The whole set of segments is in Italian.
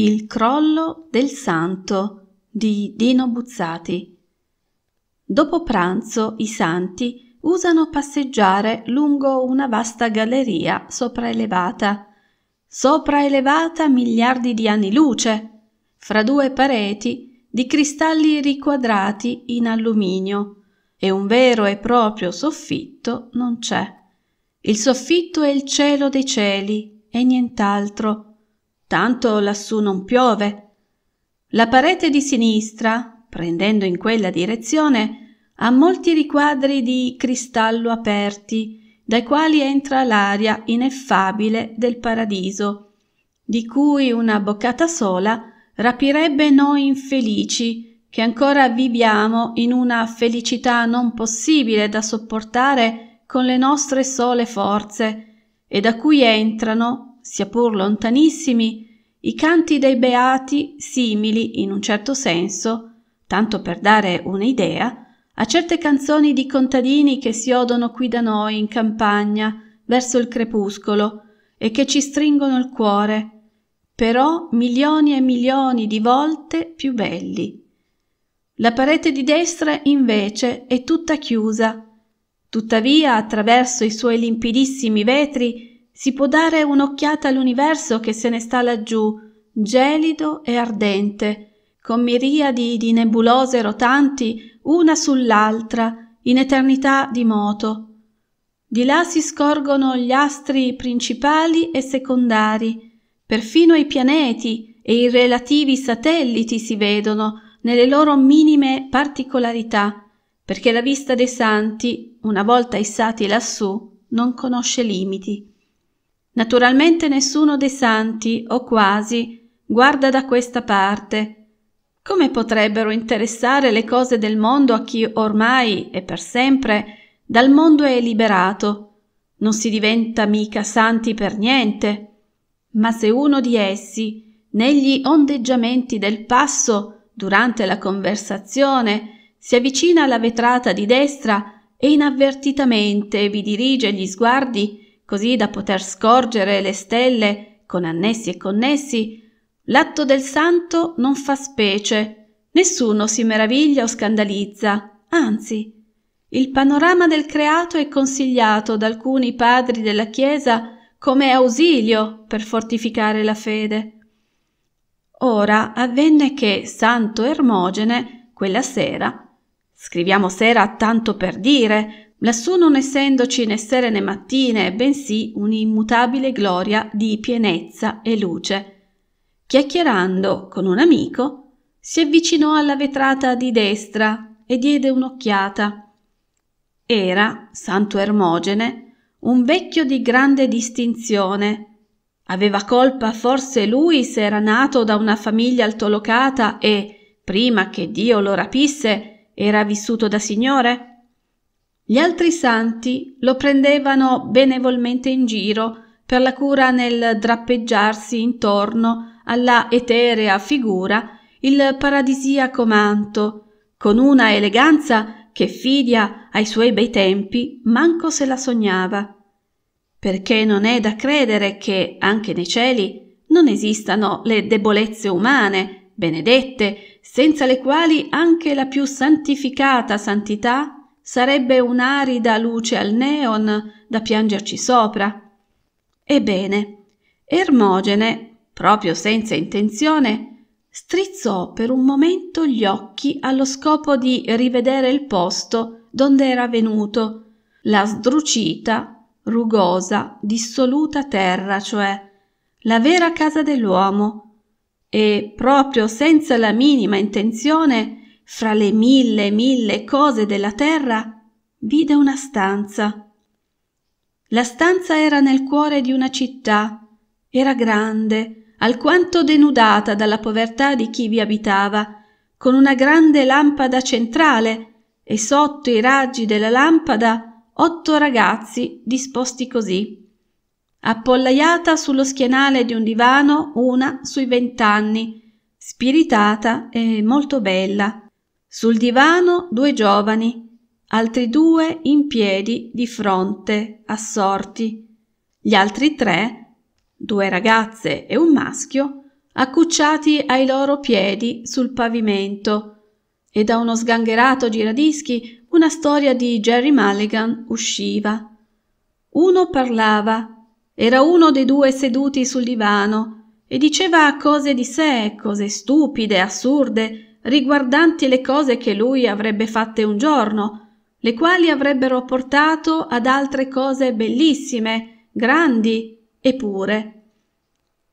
Il crollo del santo di Dino Buzzati. Dopo pranzo i santi usano passeggiare lungo una vasta galleria sopraelevata, sopraelevata miliardi di anni luce, fra due pareti di cristalli riquadrati in alluminio e un vero e proprio soffitto non c'è. Il soffitto è il cielo dei cieli e nient'altro tanto lassù non piove. La parete di sinistra, prendendo in quella direzione, ha molti riquadri di cristallo aperti, dai quali entra l'aria ineffabile del paradiso, di cui una boccata sola rapirebbe noi infelici che ancora viviamo in una felicità non possibile da sopportare con le nostre sole forze e da cui entrano sia pur lontanissimi, i canti dei beati simili, in un certo senso, tanto per dare un'idea, a certe canzoni di contadini che si odono qui da noi in campagna verso il crepuscolo e che ci stringono il cuore, però milioni e milioni di volte più belli. La parete di destra invece è tutta chiusa. Tuttavia, attraverso i suoi limpidissimi vetri si può dare un'occhiata all'universo che se ne sta laggiù, gelido e ardente, con miriadi di nebulose rotanti una sull'altra, in eternità di moto. Di là si scorgono gli astri principali e secondari, perfino i pianeti e i relativi satelliti si vedono nelle loro minime particolarità, perché la vista dei santi, una volta issati lassù, non conosce limiti. Naturalmente nessuno dei santi, o quasi, guarda da questa parte. Come potrebbero interessare le cose del mondo a chi ormai e per sempre dal mondo è liberato? Non si diventa mica santi per niente. Ma se uno di essi, negli ondeggiamenti del passo, durante la conversazione, si avvicina alla vetrata di destra e inavvertitamente vi dirige gli sguardi, così da poter scorgere le stelle con annessi e connessi, l'atto del santo non fa specie, nessuno si meraviglia o scandalizza, anzi, il panorama del creato è consigliato da alcuni padri della Chiesa come ausilio per fortificare la fede. Ora avvenne che Santo Ermogene, quella sera, scriviamo sera tanto per dire, lassù non essendoci né sere né mattine, bensì un'immutabile gloria di pienezza e luce. Chiacchierando con un amico, si avvicinò alla vetrata di destra e diede un'occhiata. Era Santo Ermogene, un vecchio di grande distinzione. Aveva colpa forse lui se era nato da una famiglia altolocata e, prima che Dio lo rapisse, era vissuto da signore? Gli altri santi lo prendevano benevolmente in giro per la cura nel drappeggiarsi intorno alla eterea figura il paradisiaco manto, con una eleganza che Fidia ai suoi bei tempi manco se la sognava. Perché non è da credere che anche nei cieli non esistano le debolezze umane, benedette, senza le quali anche la più santificata santità Sarebbe un'arida luce al neon da piangerci sopra. Ebbene, Ermogene, proprio senza intenzione, strizzò per un momento gli occhi allo scopo di rivedere il posto donde era venuto, la sdrucita, rugosa, dissoluta terra, cioè la vera casa dell'uomo, e proprio senza la minima intenzione fra le mille e mille cose della terra, vide una stanza. La stanza era nel cuore di una città, era grande, alquanto denudata dalla povertà di chi vi abitava, con una grande lampada centrale e sotto i raggi della lampada otto ragazzi disposti così. Appollaiata sullo schienale di un divano, una sui vent'anni, spiritata e molto bella sul divano due giovani, altri due in piedi di fronte, assorti. Gli altri tre, due ragazze e un maschio, accucciati ai loro piedi sul pavimento. E da uno sgangherato giradischi una storia di Jerry Mulligan usciva. Uno parlava, era uno dei due seduti sul divano e diceva cose di sé, cose stupide, assurde, riguardanti le cose che lui avrebbe fatte un giorno, le quali avrebbero portato ad altre cose bellissime, grandi e pure.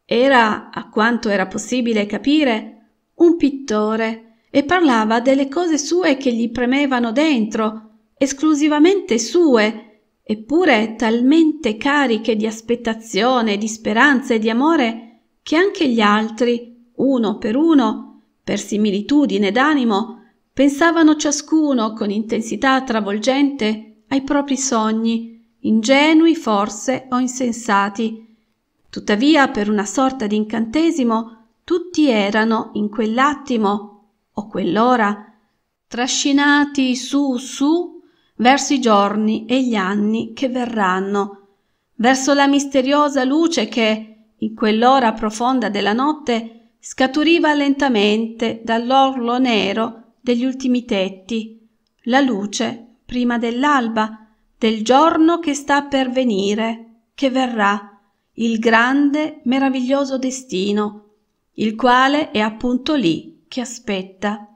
Era, a quanto era possibile capire, un pittore e parlava delle cose sue che gli premevano dentro, esclusivamente sue, eppure talmente cariche di aspettazione, di speranza e di amore che anche gli altri, uno per uno, per similitudine d'animo, pensavano ciascuno con intensità travolgente ai propri sogni, ingenui forse o insensati. Tuttavia, per una sorta di incantesimo, tutti erano in quell'attimo o quell'ora trascinati su su verso i giorni e gli anni che verranno, verso la misteriosa luce che, in quell'ora profonda della notte, scaturiva lentamente dall'orlo nero degli ultimi tetti, la luce prima dell'alba del giorno che sta per venire, che verrà, il grande, meraviglioso destino, il quale è appunto lì che aspetta.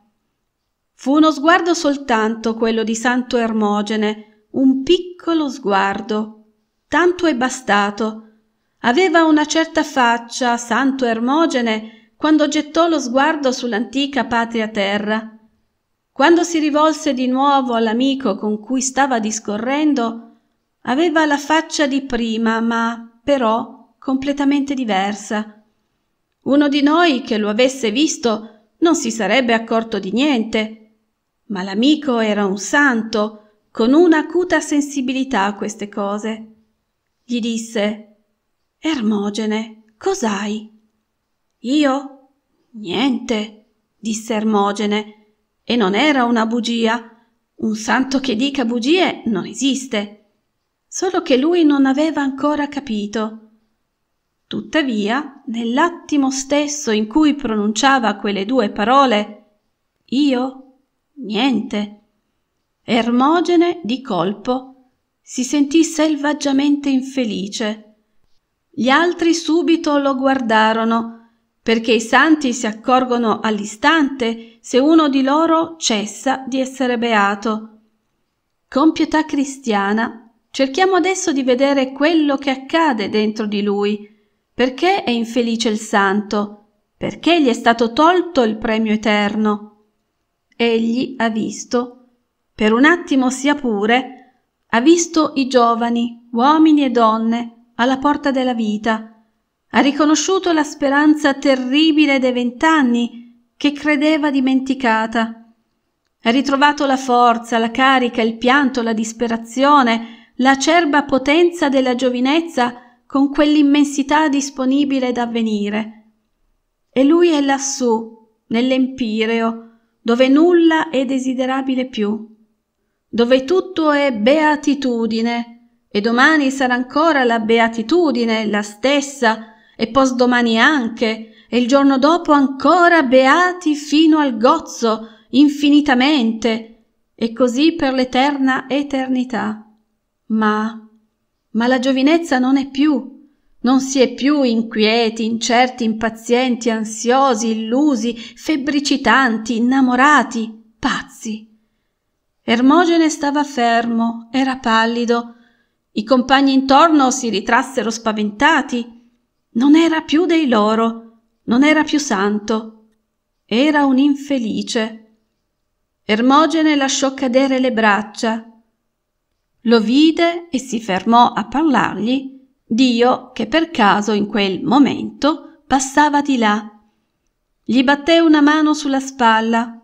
Fu uno sguardo soltanto quello di Santo Ermogene, un piccolo sguardo. Tanto è bastato. Aveva una certa faccia, Santo Ermogene, quando gettò lo sguardo sull'antica patria terra. Quando si rivolse di nuovo all'amico con cui stava discorrendo, aveva la faccia di prima, ma però completamente diversa. Uno di noi che lo avesse visto non si sarebbe accorto di niente, ma l'amico era un santo, con un'acuta sensibilità a queste cose. Gli disse Ermogene, cos'hai? io niente disse ermogene e non era una bugia un santo che dica bugie non esiste solo che lui non aveva ancora capito tuttavia nell'attimo stesso in cui pronunciava quelle due parole io niente ermogene di colpo si sentì selvaggiamente infelice gli altri subito lo guardarono perché i santi si accorgono all'istante se uno di loro cessa di essere beato. Con pietà cristiana cerchiamo adesso di vedere quello che accade dentro di lui, perché è infelice il santo, perché gli è stato tolto il premio eterno. Egli ha visto, per un attimo sia pure, ha visto i giovani, uomini e donne, alla porta della vita, ha riconosciuto la speranza terribile dei vent'anni che credeva dimenticata. Ha ritrovato la forza, la carica, il pianto, la disperazione, l'acerba potenza della giovinezza con quell'immensità disponibile d'avvenire. E lui è lassù, nell'empireo, dove nulla è desiderabile più, dove tutto è beatitudine, e domani sarà ancora la beatitudine, la stessa, e posdomani anche, e il giorno dopo ancora beati fino al gozzo, infinitamente, e così per l'eterna eternità. Ma, ma la giovinezza non è più, non si è più inquieti, incerti, impazienti, ansiosi, illusi, febbricitanti, innamorati, pazzi. Ermogene stava fermo, era pallido. I compagni intorno si ritrassero spaventati. Non era più dei loro, non era più santo, era un infelice. Ermogene lasciò cadere le braccia. Lo vide e si fermò a parlargli Dio, che per caso in quel momento passava di là. Gli batté una mano sulla spalla.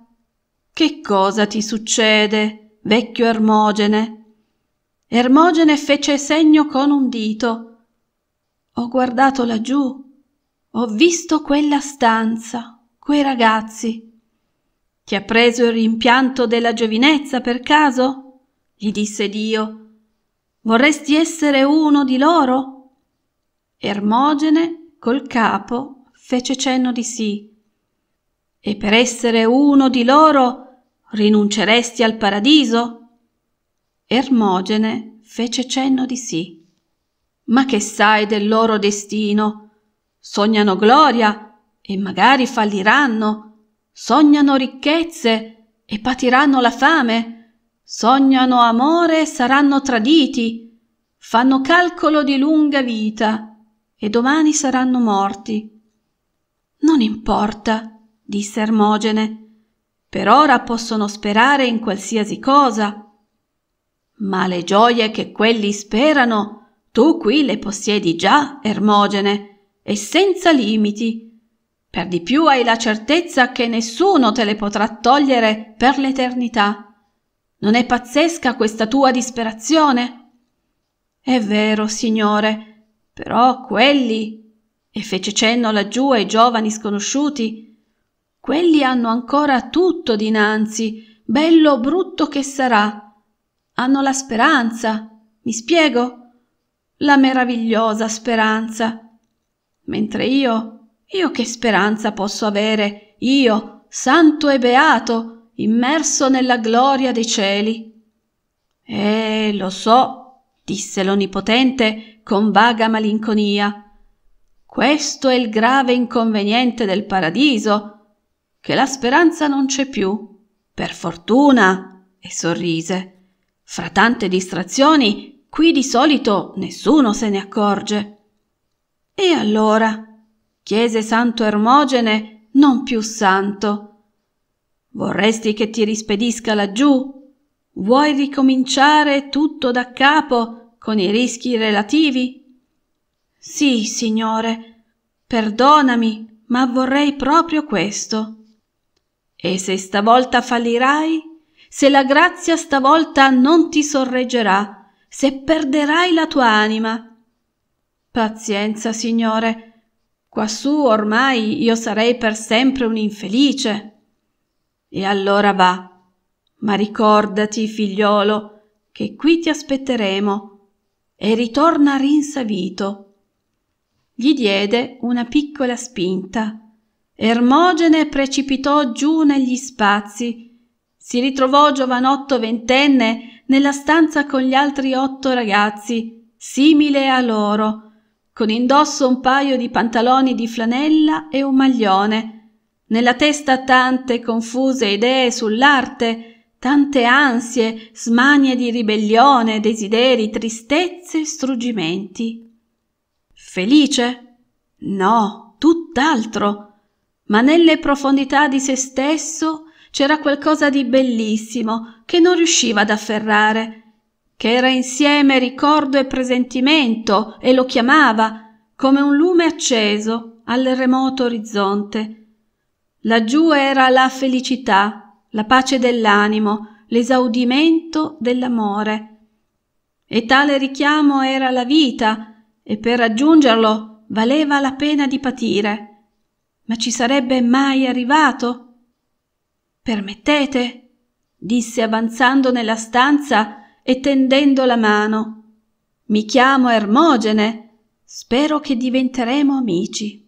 Che cosa ti succede, vecchio Ermogene? Ermogene fece segno con un dito. Ho guardato laggiù. Ho visto quella stanza, quei ragazzi. Ti ha preso il rimpianto della giovinezza per caso? gli disse Dio. Vorresti essere uno di loro? Ermogene col capo fece cenno di sì. E per essere uno di loro rinunceresti al paradiso? Ermogene fece cenno di sì ma che sai del loro destino? Sognano gloria e magari falliranno, sognano ricchezze e patiranno la fame, sognano amore e saranno traditi, fanno calcolo di lunga vita e domani saranno morti. Non importa, disse Ermogene, per ora possono sperare in qualsiasi cosa, ma le gioie che quelli sperano tu qui le possiedi già, Ermogene, e senza limiti. Per di più hai la certezza che nessuno te le potrà togliere per l'eternità. Non è pazzesca questa tua disperazione? È vero, signore, però quelli, e fece cenno laggiù ai giovani sconosciuti, quelli hanno ancora tutto dinanzi, bello o brutto che sarà. Hanno la speranza. Mi spiego? la meravigliosa speranza. Mentre io, io che speranza posso avere, io, santo e beato, immerso nella gloria dei cieli? Eh, lo so, disse l'Onnipotente con vaga malinconia. Questo è il grave inconveniente del paradiso, che la speranza non c'è più. Per fortuna, e sorrise. Fra tante distrazioni Qui di solito nessuno se ne accorge. E allora? chiese Santo Ermogene, non più santo. Vorresti che ti rispedisca laggiù? Vuoi ricominciare tutto da capo con i rischi relativi? Sì, signore, perdonami, ma vorrei proprio questo. E se stavolta fallirai? Se la grazia stavolta non ti sorreggerà, se perderai la tua anima. Pazienza, Signore, quassù ormai io sarei per sempre un infelice. E allora va, ma ricordati, figliolo, che qui ti aspetteremo, e ritorna rinsavito. Gli diede una piccola spinta. Ermogene precipitò giù negli spazi. Si ritrovò giovanotto ventenne nella stanza con gli altri otto ragazzi, simile a loro, con indosso un paio di pantaloni di flanella e un maglione, nella testa tante confuse idee sull'arte, tante ansie, smanie di ribellione, desideri, tristezze, struggimenti. Felice? No, tutt'altro ma nelle profondità di se stesso c'era qualcosa di bellissimo che non riusciva ad afferrare, che era insieme ricordo e presentimento e lo chiamava come un lume acceso al remoto orizzonte. Laggiù era la felicità, la pace dell'animo, l'esaudimento dell'amore. E tale richiamo era la vita, e per raggiungerlo valeva la pena di patire. Ma ci sarebbe mai arrivato? Permettete? disse avanzando nella stanza e tendendo la mano. Mi chiamo Ermogene. Spero che diventeremo amici.